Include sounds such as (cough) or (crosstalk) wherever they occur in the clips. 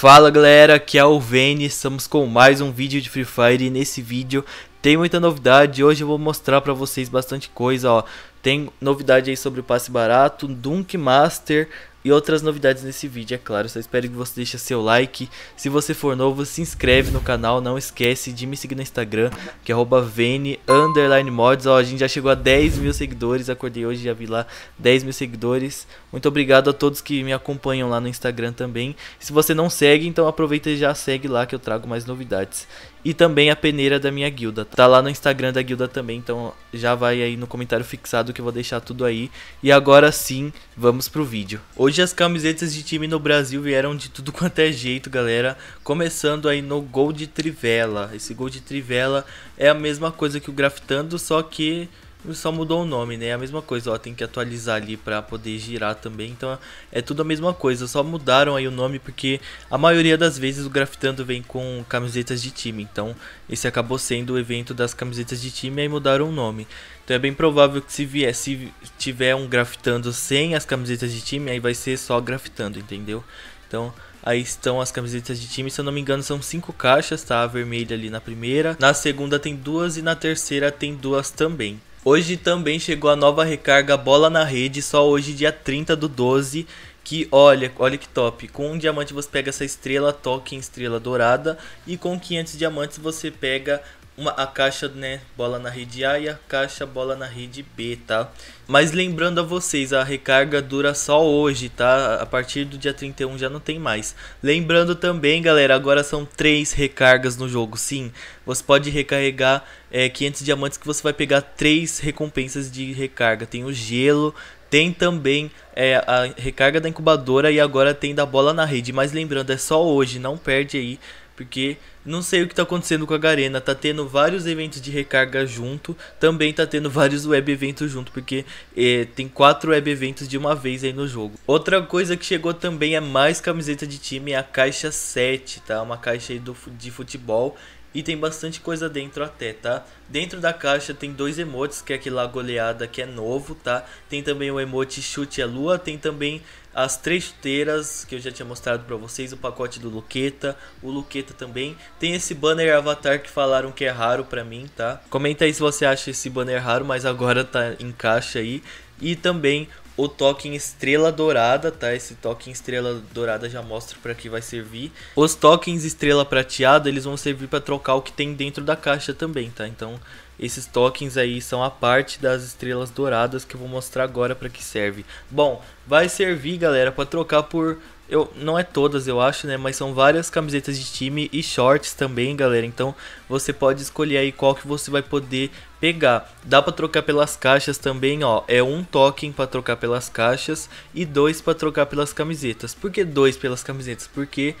Fala galera, aqui é o Vene, estamos com mais um vídeo de Free Fire e nesse vídeo tem muita novidade, hoje eu vou mostrar pra vocês bastante coisa, ó. Tem novidade aí sobre o passe barato, Dunk Master, e outras novidades nesse vídeo, é claro. Só espero que você deixe seu like. Se você for novo, se inscreve no canal. Não esquece de me seguir no Instagram, que é @vene_mods. Ó, a gente já chegou a 10 mil seguidores. Acordei hoje e já vi lá 10 mil seguidores. Muito obrigado a todos que me acompanham lá no Instagram também. Se você não segue, então aproveita e já segue lá que eu trago mais novidades. E também a peneira da minha guilda. Tá lá no Instagram da guilda também, então já vai aí no comentário fixado que eu vou deixar tudo aí. E agora sim, vamos pro vídeo. Hoje as camisetas de time no Brasil vieram de tudo (laughs) quanto é jeito, galera. Começando aí no Gol de Trivela. Esse Gol de Trivela é a mesma coisa que o Graftando, só que só mudou o nome, né? É a mesma coisa, ó, tem que atualizar ali para poder girar também. Então é tudo a mesma coisa, só mudaram aí o nome porque a maioria das vezes o Grafitando vem com camisetas de time. Então esse acabou sendo o evento das camisetas de time e aí mudaram o nome. Então é bem provável que se vier, se tiver um Grafitando sem as camisetas de time, aí vai ser só Grafitando, entendeu? Então Aí estão as camisetas de time, se eu não me engano são cinco caixas, tá? A vermelha ali na primeira, na segunda tem duas e na terceira tem duas também. Hoje também chegou a nova recarga Bola na Rede, só hoje, dia 30 do 12. Que olha, olha que top. Com um diamante você pega essa estrela toque em estrela dourada. E com 500 diamantes você pega uma, a caixa, né, bola na rede A e a caixa bola na rede B, tá? Mas lembrando a vocês, a recarga dura só hoje, tá? A partir do dia 31 já não tem mais. Lembrando também, galera, agora são três recargas no jogo, sim. Você pode recarregar é, 500 diamantes que você vai pegar três recompensas de recarga. Tem o gelo, tem também é, a recarga da incubadora e agora tem da bola na rede. Mas lembrando, é só hoje, não perde aí, porque não sei o que está acontecendo com a Garena, tá tendo vários eventos de recarga junto, também tá tendo vários web eventos junto, porque é, tem quatro web eventos de uma vez aí no jogo. Outra coisa que chegou também é mais camiseta de time, é a caixa 7, tá? Uma caixa aí do, de futebol e tem bastante coisa dentro até, tá? Dentro da caixa tem dois emotes, que é aquela lá goleada que é novo, tá? Tem também o emote chute a lua, tem também as três chuteiras que eu já tinha mostrado para vocês, o pacote do Luqueta, o Luqueta também. Tem esse banner avatar que falaram que é raro para mim, tá? Comenta aí se você acha esse banner raro, mas agora tá em caixa aí. E também o toque em estrela dourada, tá? Esse toque em estrela dourada já mostra para que vai servir. Os tokens estrela prateada, eles vão servir para trocar o que tem dentro da caixa também, tá? Então, esses tokens aí são a parte das estrelas douradas que eu vou mostrar agora para que serve. Bom, vai servir, galera, para trocar por eu não é todas, eu acho, né, mas são várias camisetas de time e shorts também, galera. Então, você pode escolher aí qual que você vai poder pegar. Dá para trocar pelas caixas também, ó. É um token para trocar pelas caixas e dois para trocar pelas camisetas. Por que dois pelas camisetas? Porque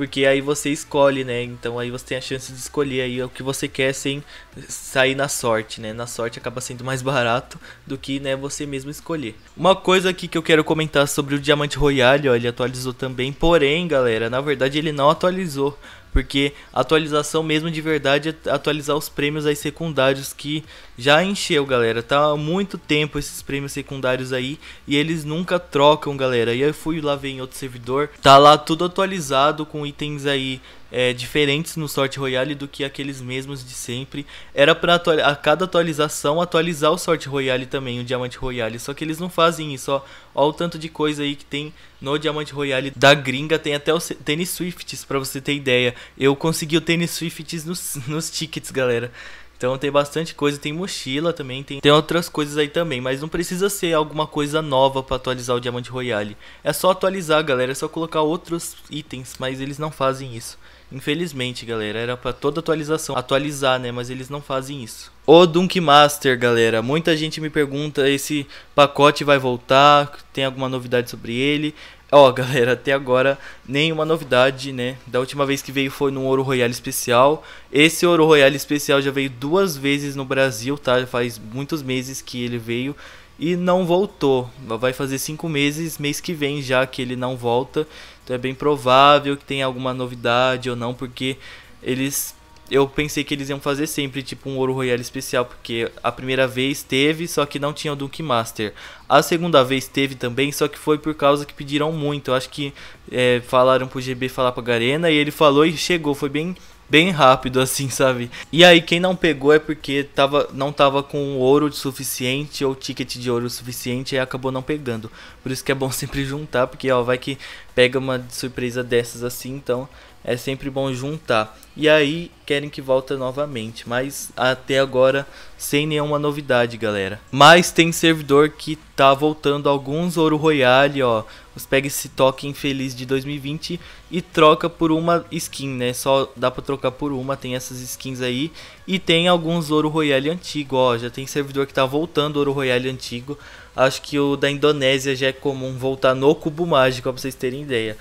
porque aí você escolhe, né? Então aí você tem a chance de escolher aí o que você quer sem sair na sorte, né? Na sorte acaba sendo mais barato do que, né, você mesmo escolher. Uma coisa aqui que eu quero comentar sobre o Diamante Royale, ó, ele atualizou também, porém, galera, na verdade ele não atualizou porque atualização mesmo de verdade é atualizar os prêmios aí secundários que já encheu, galera. Tá há muito tempo esses prêmios secundários aí e eles nunca trocam, galera. E eu fui lá ver em outro servidor, tá lá tudo atualizado com itens aí é, diferentes no Sorte Royale do que aqueles mesmos de sempre. Era para a cada atualização atualizar o Sorte Royale também, o Diamante Royale. Só que eles não fazem isso, ó. Olha o tanto de coisa aí que tem no Diamante Royale da gringa. Tem até o tênis Swifts, para você ter ideia. Eu consegui o tênis Swifts nos, (laughs) nos tickets, galera. Então tem bastante coisa, tem mochila também, tem, tem outras coisas aí também, mas não precisa ser alguma coisa nova para atualizar o Diamante Royale. É só atualizar, galera, é só colocar outros itens, mas eles não fazem isso. Infelizmente, galera, era para toda atualização atualizar, né? Mas eles não fazem isso. O Dunk Master, galera, muita gente me pergunta esse pacote vai voltar, tem alguma novidade sobre ele? Ó, (laughs) galera, até agora nenhuma novidade, né? Da última vez que veio foi no Ouro Royale especial. Esse Ouro Royale especial já veio duas vezes no Brasil, tá? Já faz muitos meses que ele veio e não voltou. Vai fazer cinco meses, mês que vem já que ele não volta. Então é bem provável que tenha alguma novidade ou não, porque eles. Eu pensei que eles iam fazer sempre tipo um ouro royale especial, porque a primeira vez teve, só que não tinha o Duke Master. A segunda vez teve também, só que foi por causa que pediram muito. Eu acho que é, falaram pro GB falar pra Garena e ele falou e chegou. Foi bem bem rápido, assim, sabe? E aí, quem não pegou é porque tava, não tava com ouro suficiente ou ticket de ouro suficiente e acabou não pegando. Por isso que é bom (laughs) sempre juntar, porque ó, vai que pega uma surpresa dessas assim, então é sempre bom juntar. E aí, querem que volta novamente, mas até agora sem nenhuma novidade, galera. Mas tem servidor que tá voltando alguns ouro royale, ó você pega esse toque infeliz de 2020 e troca por uma skin, né? Só dá pra trocar por uma, tem essas skins aí. E tem alguns ouro royale antigo, ó. Já tem servidor que tá voltando ouro royale antigo. Acho que o da Indonésia já é comum voltar no cubo mágico, pra vocês terem ideia.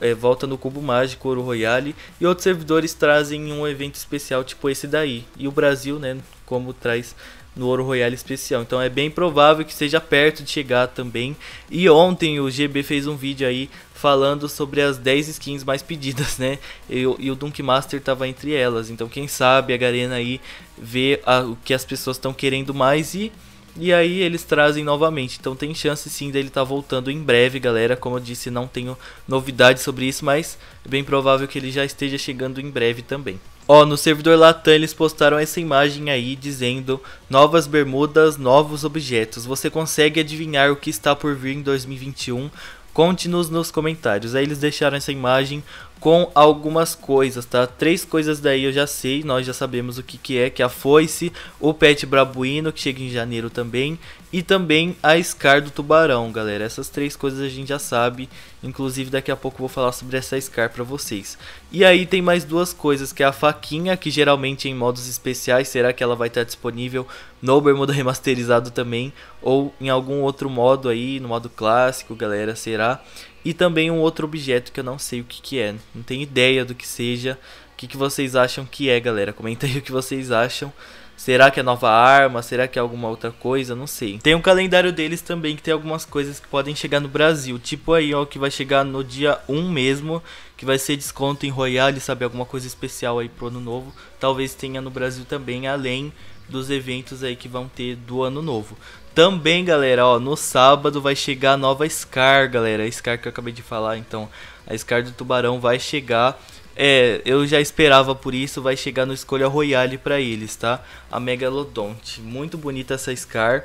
É, volta no Cubo Mágico, Ouro Royale e outros servidores trazem um evento especial tipo esse daí. E o Brasil, né, como traz no Ouro Royale especial. Então é bem provável que seja perto de chegar também. E ontem o GB fez um vídeo aí falando sobre as 10 skins mais pedidas, né? E, e o Dunk Master tava entre elas. Então quem sabe a Garena aí vê a, o que as pessoas estão querendo mais e e aí eles trazem novamente. Então tem chance sim dele estar tá voltando em breve, galera. Como eu disse, não tenho novidade sobre isso, mas é bem provável que ele já esteja chegando em breve também. Ó, oh, no servidor Latam eles postaram essa imagem aí dizendo novas bermudas, novos objetos. Você consegue adivinhar o que está por vir em 2021? Conte-nos nos comentários. Aí eles deixaram essa imagem com algumas coisas, tá? Três coisas daí eu já sei, nós já sabemos o que, que é, que é a foice, o pet Brabuino que chega em janeiro também, e também a Scar do Tubarão, galera. Essas três coisas a gente já sabe, inclusive daqui a pouco eu vou falar sobre essa Scar para vocês. E aí tem mais duas coisas, que é a faquinha, que geralmente em modos especiais, será que ela vai estar tá disponível no Bermuda (laughs) Remasterizado também, ou em algum outro modo aí, no modo clássico, galera, será? E também um outro objeto que eu não sei o que, que é. Não tenho ideia do que seja. O que, que vocês acham que é, galera? Comenta aí o que vocês acham. Será que é nova arma? Será que é alguma outra coisa? Não sei. Tem um calendário deles também que tem algumas coisas que podem chegar no Brasil. Tipo aí, ó, que vai chegar no dia 1 mesmo. Que vai ser desconto em Royale, sabe? Alguma coisa especial aí pro ano novo. Talvez tenha no Brasil também, além dos eventos aí que vão ter do ano novo. Também, galera, ó, no sábado vai chegar a nova Scar, galera. A Scar que eu acabei de falar, então, a Scar do Tubarão vai chegar. É, eu já esperava por isso, vai chegar no Escolha Royale para eles, tá? A Megalodonte. Muito bonita essa Scar.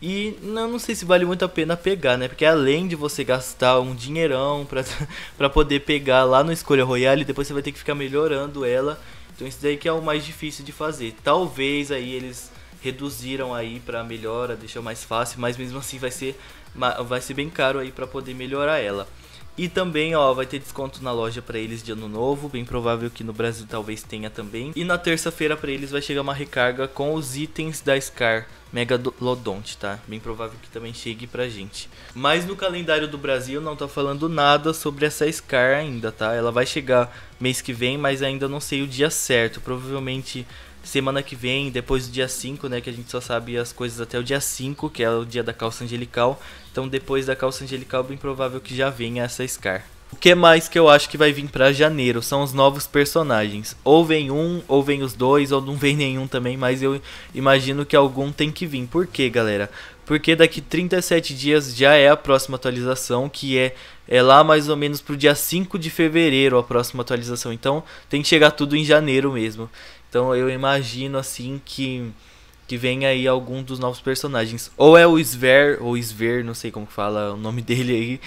E não, não sei se vale muito a pena pegar, né? Porque além de você gastar um dinheirão pra, (laughs) pra poder pegar lá no Escolha Royale, depois você vai ter que ficar melhorando ela então isso daí que é o mais difícil de fazer. Talvez aí eles reduziram aí para melhora, deixou mais fácil, mas mesmo assim vai ser vai ser bem caro aí para poder melhorar ela. E também, ó, vai ter desconto na loja para eles de ano novo, bem provável que no Brasil talvez tenha também. E na terça-feira para eles vai chegar uma recarga com os itens da Scar Megalodonte, tá? Bem provável que também chegue pra gente. Mas no calendário do Brasil não tá falando nada sobre essa Scar ainda, tá? Ela vai chegar mês que vem, mas ainda não sei o dia certo. Provavelmente semana que vem, depois do dia 5, né? Que a gente só sabe as coisas até o dia 5, que é o dia da calça angelical. Então depois da calça angelical, bem provável que já venha essa Scar. O que mais que eu acho que vai vir para janeiro são os novos personagens. Ou vem um, ou vem os dois, ou não vem nenhum também, mas eu imagino que algum tem que vir. Por quê, galera? Porque daqui 37 dias já é a próxima atualização, que é, é lá mais ou menos pro dia 5 de fevereiro a próxima atualização. Então tem que chegar tudo em janeiro mesmo. Então eu imagino assim que que vem aí algum dos novos personagens. Ou é o Sver, ou Sver, não sei como fala o nome (laughs) dele aí.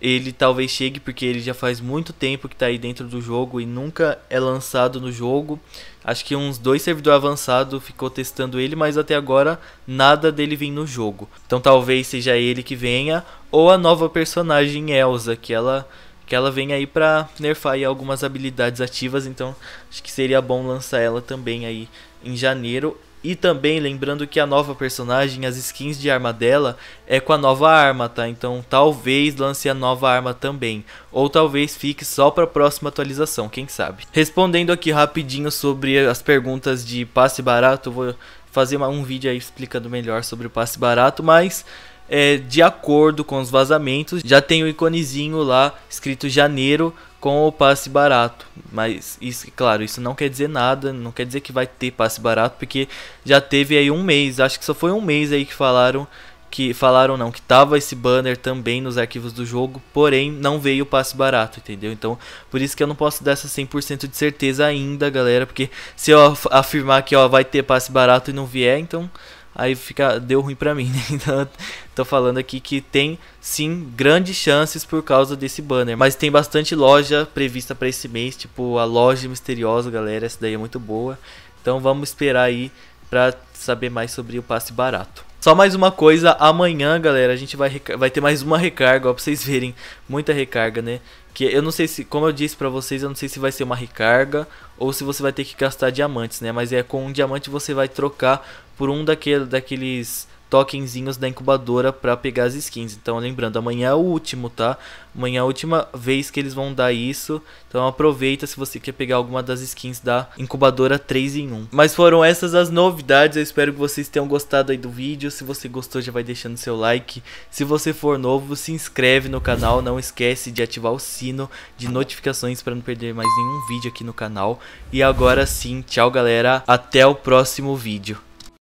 Ele talvez chegue porque ele já faz muito tempo que tá aí dentro do jogo e nunca é lançado no jogo. Acho que uns dois servidor avançado ficou testando ele, mas até agora nada dele vem no jogo. Então talvez seja ele que venha ou a nova personagem Elsa, que ela que ela vem aí para nerfar aí algumas habilidades ativas, então acho que seria bom lançar ela também aí em janeiro. E também lembrando que a nova personagem, as skins de arma dela é com a nova arma, tá? Então talvez lance a nova arma também, ou talvez fique só para a próxima atualização, quem sabe. Respondendo aqui rapidinho sobre as perguntas de passe barato, vou fazer um vídeo aí explicando melhor sobre o passe barato, mas é, de acordo com os vazamentos, já tem o iconezinho lá escrito janeiro com o passe barato. Mas, isso, claro, isso não quer dizer nada, não quer dizer que vai ter passe barato, porque já teve aí um mês, acho que só foi um mês aí que falaram que falaram não, que tava esse banner também nos arquivos do jogo, porém não veio o passe barato, entendeu? Então, por isso que eu não posso dar essa 100% de certeza ainda, galera, porque se eu afirmar que ó, vai ter passe barato e não vier, então aí fica, deu ruim para mim. Né? (laughs) Então, tô falando aqui que tem sim grandes chances por causa desse banner. Mas tem bastante loja prevista para esse mês, tipo a loja misteriosa, galera. Essa daí é muito boa. Então vamos esperar aí para saber mais sobre o passe barato. Só mais uma coisa, amanhã, galera, a gente vai, vai ter mais uma recarga, ó, pra vocês verem. Muita recarga, né? Que eu não sei se, como eu disse pra vocês, eu não sei se vai ser uma recarga ou se você vai ter que gastar diamantes, né? Mas é com um diamante você vai trocar por um daquele, daqueles tokenzinhos da incubadora para pegar as skins. Então, lembrando, amanhã é o último, tá? Amanhã é a última vez que eles vão dar isso. Então, aproveita se você quer pegar alguma das skins da incubadora 3 em 1. Mas foram essas as novidades. Eu espero que vocês tenham gostado aí do vídeo. Se você gostou, já vai deixando seu like. Se você for novo, se inscreve no canal. Não esquece de ativar o sino de notificações para não perder mais nenhum vídeo aqui no canal. E agora sim, tchau galera. Até o próximo vídeo.